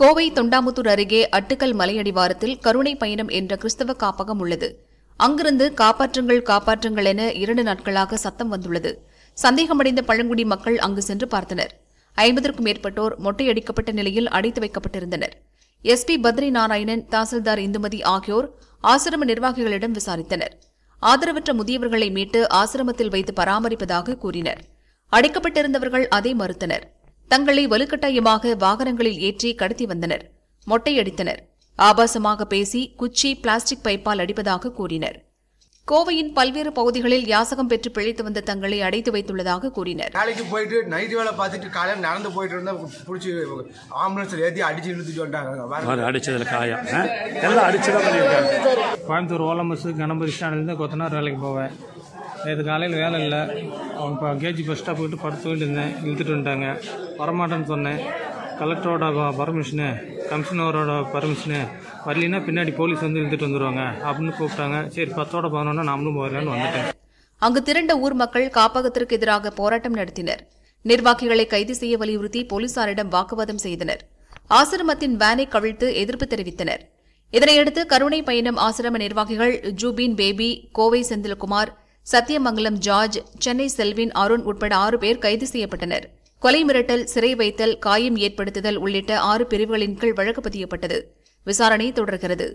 கோவை தொண்டாமுத்தூர் அருகே அட்டுக்கல் மலையடிவாரத்தில் கருணை பயணம் என்ற கிறிஸ்தவ காப்பகம் உள்ளது அங்கிருந்து காப்பாற்றுங்கள் காப்பாற்றுங்கள் என இரண்டு நாட்களாக சத்தம் வந்துள்ளது சந்தேகமடைந்த பழங்குடி மக்கள் அங்கு சென்று பார்த்தனர் ஐம்பதற்கும் மேற்பட்டோர் மொட்டையடிக்கப்பட்ட நிலையில் அடைத்து வைக்கப்பட்டிருந்தனர் எஸ்பி பத்ரி நாராயணன் தாசில்தார் இந்துமதி ஆகியோர் ஆசிரம நிர்வாகிகளிடம் விசாரித்தனர் ஆதரவற்ற முதியவர்களை மீட்டு ஆசிரமத்தில் வைத்து பராமரிப்பதாக கூறினர் அடைக்கப்பட்டிருந்தவர்கள் அதை மறுத்தனர் தங்களை வலுக்கட்டாயமாக வாகனங்களில் ஏற்றி கடத்தி வந்தனர் மொட்டையடித்தனர் ஆபாசமாக பேசி குச்சி பிளாஸ்டிக் பைப்பால் அடிப்பதாக கூறினர் கோவையின் பல்வேறு பகுதிகளில் யாசகம் பெற்று பிழைத்து வந்த தங்களை அடைத்து வைத்துள்ளதாக கூறினர் வேலைக்கு போயிட்டு நைட்டு வேலை பார்த்துட்டு காலையில் நடந்து போயிட்டு இருந்தா பிடிச்சி ஆம்புலன்ஸ் ஏற்றி அடிச்சு இழுத்து சொல்லிட்டாங்க அடிச்சதுல காயம் எல்லாம் அடிச்சுதான் பண்ணியிருக்காங்க கோயம்புத்தூர் ஓலமஸ் கணபதி ஸ்டாண்டிலேருந்து கொத்தனார் வேலைக்கு போவேன் நேற்று காலையில் வேலை இல்லை இப்போ கேஜி பஸ் ஸ்டாப் போயிட்டு படுத்து போயிட்டு இருந்தேன் இழுத்துட்டு வந்துட்டாங்க வரமாட்டேன்னு சொன்னேன் கலெக்டரோட பர்மிஷனு கமிஷனரோட பர்மிஷனு வரலினா பின்னாடி போலீஸ் வந்து இழுத்துட்டு வந்துடுவாங்க அப்படின்னு கூப்பிட்டாங்க சரி பத்தோட பதினொன்னா நாமளும் போகலான்னு வந்துட்டேன் அங்கு திரண்ட ஊர் மக்கள் காப்பகத்திற்கு எதிராக போராட்டம் நடத்தினர் நிர்வாகிகளை கைது செய்ய வலியுறுத்தி போலீசாரிடம் வாக்குவாதம் செய்தனர் ஆசிரமத்தின் வேனை கவிழ்த்து எதிர்ப்பு தெரிவித்தனர் இதனையடுத்து கருணை பயணம் ஆசிரம நிர்வாகிகள் ஜூபின் பேபி கோவை செந்தில்குமார் சத்தியமங்கலம் ஜார்ஜ் சென்னை செல்வின் அருண் உட்பட ஆறு பேர் கைது செய்யப்பட்டனர் கொலை மிரட்டல் சிறை வைத்தல் காயம் ஏற்படுத்துதல் உள்ளிட்ட ஆறு பிரிவுகளின் கீழ் வழக்கு பதியப்பட்டது விசாரணை தொடர்கிறது